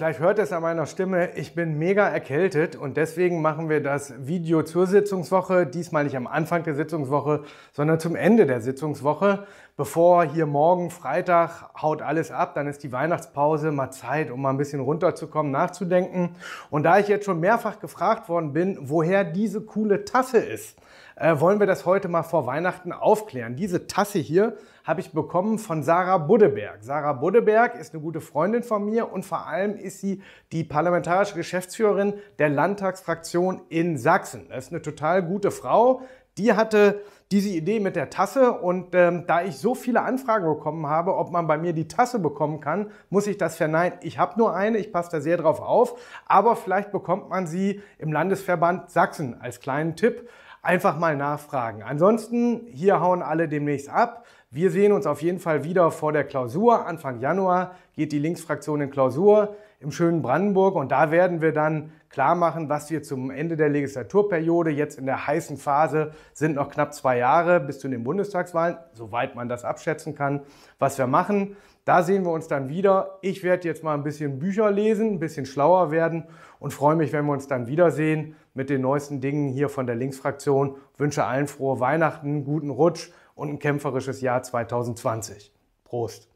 vielleicht hört es an meiner Stimme, ich bin mega erkältet und deswegen machen wir das Video zur Sitzungswoche, diesmal nicht am Anfang der Sitzungswoche, sondern zum Ende der Sitzungswoche, bevor hier morgen Freitag haut alles ab, dann ist die Weihnachtspause mal Zeit, um mal ein bisschen runterzukommen, nachzudenken. Und da ich jetzt schon mehrfach gefragt worden bin, woher diese coole Tasse ist, äh, wollen wir das heute mal vor Weihnachten aufklären. Diese Tasse hier habe ich bekommen von Sarah Buddeberg. Sarah Buddeberg ist eine gute Freundin von mir und vor allem ist sie die parlamentarische Geschäftsführerin der Landtagsfraktion in Sachsen. Das ist eine total gute Frau. Die hatte diese Idee mit der Tasse und ähm, da ich so viele Anfragen bekommen habe, ob man bei mir die Tasse bekommen kann, muss ich das verneinen. Ich habe nur eine, ich passe da sehr drauf auf, aber vielleicht bekommt man sie im Landesverband Sachsen als kleinen Tipp einfach mal nachfragen. Ansonsten, hier hauen alle demnächst ab. Wir sehen uns auf jeden Fall wieder vor der Klausur. Anfang Januar geht die Linksfraktion in Klausur im schönen Brandenburg und da werden wir dann klar machen, was wir zum Ende der Legislaturperiode jetzt in der heißen Phase sind noch knapp zwei Jahre bis zu den Bundestagswahlen, soweit man das abschätzen kann, was wir machen. Da sehen wir uns dann wieder. Ich werde jetzt mal ein bisschen Bücher lesen, ein bisschen schlauer werden und freue mich, wenn wir uns dann wiedersehen mit den neuesten Dingen hier von der Linksfraktion. Wünsche allen frohe Weihnachten, guten Rutsch und ein kämpferisches Jahr 2020. Prost!